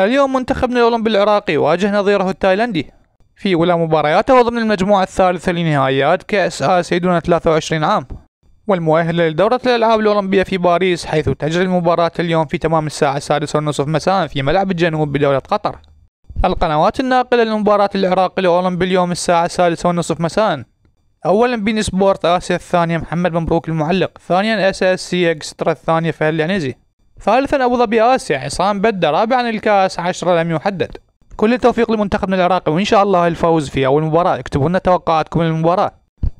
اليوم منتخبنا الأولمبي العراقي واجه نظيره التايلندي في أولى مبارياته ضمن المجموعة الثالثة لنهائيات كأس آسيا دون 23 عام والمؤهلة لدورة الألعاب الأولمبية في باريس حيث تجري المباراة اليوم في تمام الساعة السادسة والنصف مساء في ملعب الجنوب بدولة قطر القنوات الناقلة لمباراة العراق الأولمبي اليوم الساعة السادسة والنصف مساء أولا بين سبورت آسيا الثانية محمد مبروك المعلق ثانيا اس اس سي اكسترا الثانية فهد العنيزي ثالثا أبو ظبي آسيا عصام بدا رابعا الكاس عشرة لم يحدد كل التوفيق لمنتخبنا العراقي وإن شاء الله الفوز في أول مباراة اكتبوا لنا توقعاتكم للمباراة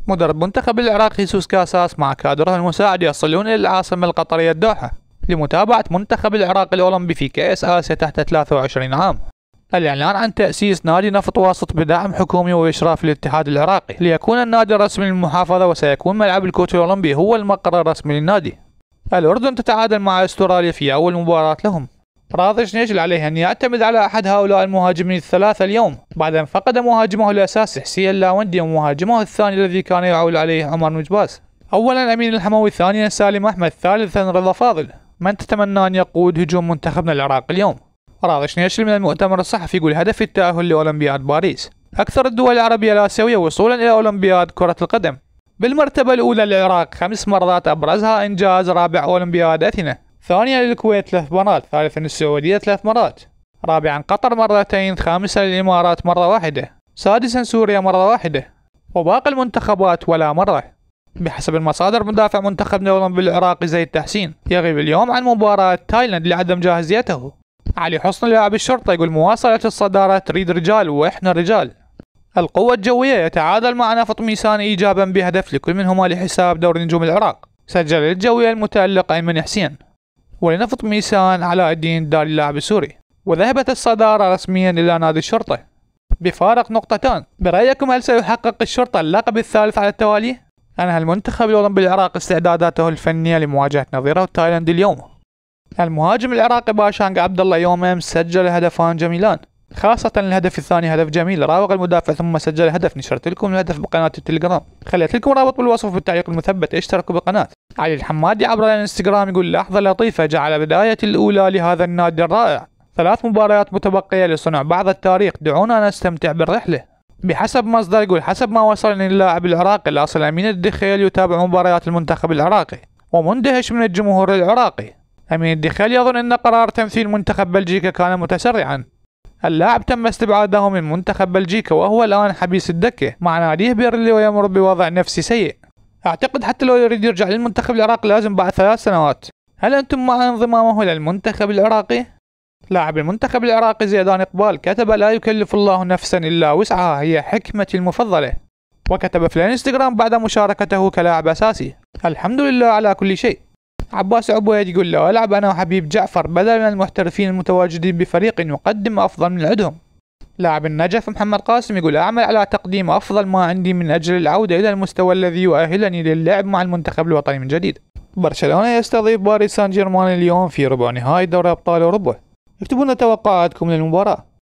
مدرب منتخب العراق هيسوس كاساس مع كادره المساعد يصلون إلى العاصمة القطرية الدوحة لمتابعة منتخب العراق الأولمبي في كأس آسيا تحت 23 عام الإعلان عن تأسيس نادي نفط واسط بدعم حكومي وإشراف الاتحاد العراقي ليكون النادي الرسمي للمحافظة وسيكون ملعب الكوت الأولمبي هو المقر الرسمي للنادي الأردن تتعادل مع أستراليا في أول مباراة لهم راضج نجل عليه أن يعتمد على أحد هؤلاء المهاجمين الثلاثة اليوم بعد أن فقد مهاجمه الأساسي حسين اللاوندي ومهاجمه الثاني الذي كان يعول عليه عمر نجباس أولا أمين الحموي ثانيا سالم أحمد ثالثا رضا فاضل من تتمنى أن يقود هجوم منتخبنا العراق اليوم راضي شنيشل من المؤتمر الصحفي يقول هدف التأهل لأولمبياد باريس أكثر الدول العربية الآسيوية وصولا إلى أولمبياد كرة القدم بالمرتبة الأولى للعراق خمس مرات أبرزها إنجاز رابع أولمبياد أثينا ثانيا للكويت ثلاث مرات ثالثا السعودية ثلاث مرات رابعا قطر مرتين خامسا للإمارات مرة واحدة سادسا سوريا مرة واحدة وباقي المنتخبات ولا مرة بحسب المصادر مدافع منتخب الأولمبي العراقي زيد تحسين يغيب اليوم عن مباراة تايلاند لعدم جاهزيته علي حسن لاعب الشرطة يقول مواصلة الصدارة تريد رجال وإحنا رجال القوة الجوية يتعادل مع نفط ميسان إيجابا بهدف لكل منهما لحساب دوري نجوم العراق سجل للجوية المتألق أيمن حسين ولنفط ميسان علاء الدين دار اللاعب السوري وذهبت الصدارة رسميا إلى نادي الشرطة بفارق نقطتان برأيكم هل سيحقق الشرطة اللقب الثالث على التوالي؟ أنهى المنتخب الأولمبي العراقي استعداداته الفنية لمواجهة نظيره تايلاند اليوم المهاجم العراقي باشانغ عبد الله يوم امس سجل هدفان جميلان خاصة الهدف الثاني هدف جميل راوغ المدافع ثم سجل هدف نشرت لكم الهدف بقناة التليجرام خليت لكم رابط بالوصف بالتعليق المثبت اشتركوا بقناة علي الحمادي عبر الانستغرام يقول لحظة لطيفة جعل بداية الأولى لهذا النادي الرائع ثلاث مباريات متبقية لصنع بعض التاريخ دعونا نستمتع بالرحلة بحسب مصدر يقول حسب ما وصلني اللاعب العراقي الأصل أمين الدخيل يتابع مباريات المنتخب العراقي ومندهش من الجمهور العراقي أمين الدخيل يظن أن قرار تمثيل منتخب بلجيكا كان متسرعا اللاعب تم استبعاده من منتخب بلجيكا وهو الآن حبيس الدكة مع ناديه بيرلي ويمر بوضع نفسي سيء أعتقد حتى لو يريد يرجع للمنتخب العراقي لازم بعد ثلاث سنوات هل أنتم مع انضمامه للمنتخب العراقي؟ لاعب المنتخب العراقي زيدان إقبال كتب لا يكلف الله نفسا إلا وسعها هي حكمتي المفضلة وكتب في الانستغرام بعد مشاركته كلاعب أساسي الحمد لله على كل شيء عباس عبيد يقول لو ألعب أنا وحبيب جعفر بدل من المحترفين المتواجدين بفريق يقدم أفضل من عندهم لاعب النجف محمد قاسم يقول أعمل على تقديم أفضل ما عندي من أجل العودة إلى المستوى الذي يؤهلني للعب مع المنتخب الوطني من جديد برشلونة يستضيف باريس سان جيرمان اليوم في ربع نهائي دوري أبطال أوروبا اكتبوا لنا توقعاتكم للمباراة